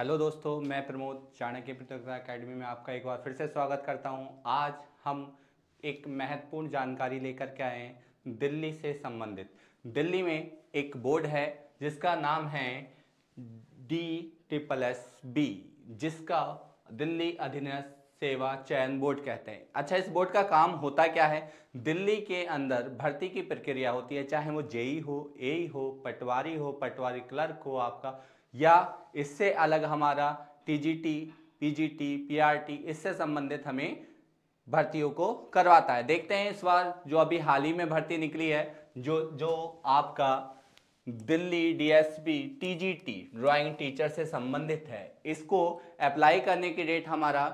hello दोस्तों मैं प्रमोद चाणक्य प्रतियोगिता अकेडमी में आपका एक बार फिर से स्वागत करता हूं आज हम एक महत्वपूर्ण जानकारी लेकर के आए हैं दिल्ली से संबंधित दिल्ली में एक बोर्ड है जिसका नाम है डी ट्रिपल एस बी जिसका दिल्ली अधीनस्थ सेवा चयन बोर्ड कहते हैं अच्छा इस बोर्ड का काम होता क्या है दिल्ली के अंदर भर्ती की प्रक्रिया होती है चाहे वो जेई हो ए हो पटवारी हो पटवारी क्लर्क हो आपका या इससे अलग हमारा टीजीटी पीजीटी पीआरटी इससे संबंधित हमें भर्तियों को करवाता है देखते हैं इस बार जो अभी हाल ही में भर्ती निकली है जो जो आपका Delhi DSP TGT drawing teacher से संबंधित है इसको अप्लाई करने की डेट हमारा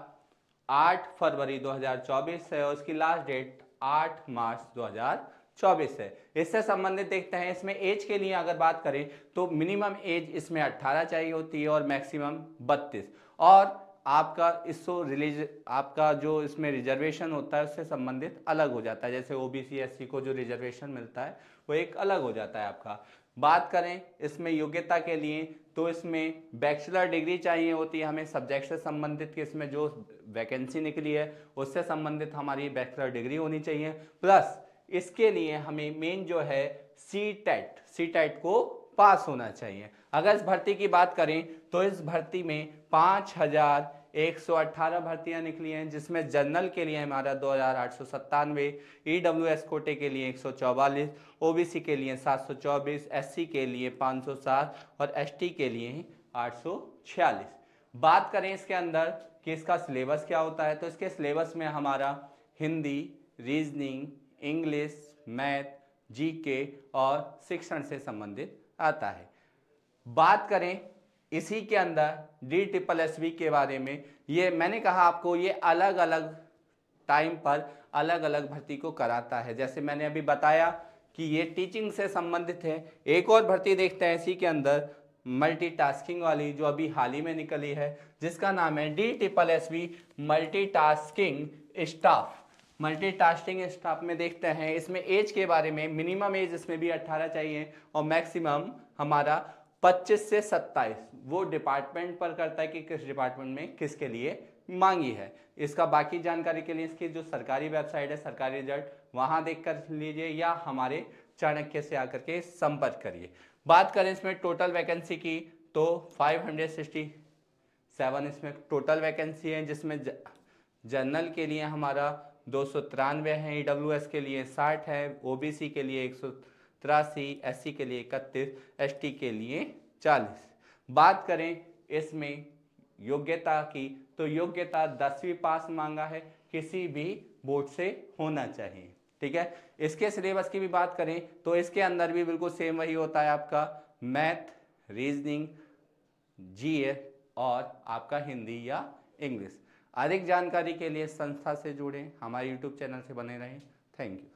आठ फरवरी 2024 है और इसकी लास्ट डेट आठ मार्च 2024 है इससे संबंधित देखते हैं इसमें एज के लिए अगर बात करें तो मिनिमम एज इसमें 18 चाहिए होती है और मैक्सिमम 32 और आपका इसो रिलीज आपका जो इसमें रिजर्वेशन होता है उससे संबंधित अलग हो जाता है जैसे O B C S C को जो रिजर्वेशन मिलता है वो एक अलग हो जाता है आपका बात करें इसमें योग्यता के लिए तो इसमें बैचलर डिग्री चाहिए होती है हमें सब्जेक्ट से संबंधित कि इसमें जो वैकेंसी निकली है उससे संबंधित हमारी बैचलर डिग्री होनी चाहिए प्लस इसके लिए हमें मेन जो है सी टेट सी टेट को पास होना चाहिए अगर इस भर्ती की बात करें तो इस भर्ती में पाँच हजार 118 भर्तियां निकली हैं जिसमें जनरल के लिए हमारा दो हज़ार आठ सौ सत्तानवे ई डब्ल्यू एस कोटे के लिए एक सौ चौवालीस ओ बी सी के लिए सात सौ चौबीस एस सी के लिए पाँच सौ सात और एस टी के लिए आठ सौ छियालीस बात करें इसके अंदर कि इसका सिलेबस क्या होता है तो इसके सिलेबस में हमारा Hindi reasoning English math GK और शिक्षण से संबंधित आता है बात करें इसी के अंदर डी ट्रिपल एस वी के बारे में ये मैंने कहा आपको ये अलग अलग टाइम पर अलग अलग भर्ती को कराता है जैसे मैंने अभी बताया कि ये टीचिंग से संबंधित है एक और भर्ती देखते हैं इसी के अंदर मल्टीटास्किंग वाली जो अभी हाल ही में निकली है जिसका नाम है D triple S B multitasking staff multitasking staff में देखते हैं इसमें एज के बारे में मिनिमम एज इसमें भी 18 चाहिए और मैक्सिमम हमारा 25 से 27 वो डिपार्टमेंट पर करता है कि किस डिपार्टमेंट में किसके लिए मांगी है इसका बाकी जानकारी के लिए इसकी जो सरकारी वेबसाइट है सरकारी रिजल्ट वहाँ देख कर लीजिए या हमारे चाणक्य से आकर के संपर्क करिए बात करें इसमें टोटल वैकेंसी की तो 567 इसमें टोटल वैकेंसी है जिसमें जनरल के लिए हमारा दो है ई e के लिए साठ है सी के लिए एक तिरासी एस के लिए इकतीस एस के लिए चालीस बात करें इसमें योग्यता की तो योग्यता दसवीं पास मांगा है किसी भी बोर्ड से होना चाहिए ठीक है इसके सिलेबस की भी बात करें तो इसके अंदर भी बिल्कुल सेम वही होता है आपका मैथ रीजनिंग जी और आपका हिंदी या इंग्लिश अधिक जानकारी के लिए संस्था से जुड़ें हमारे यूट्यूब चैनल से बने रहें थैंक यू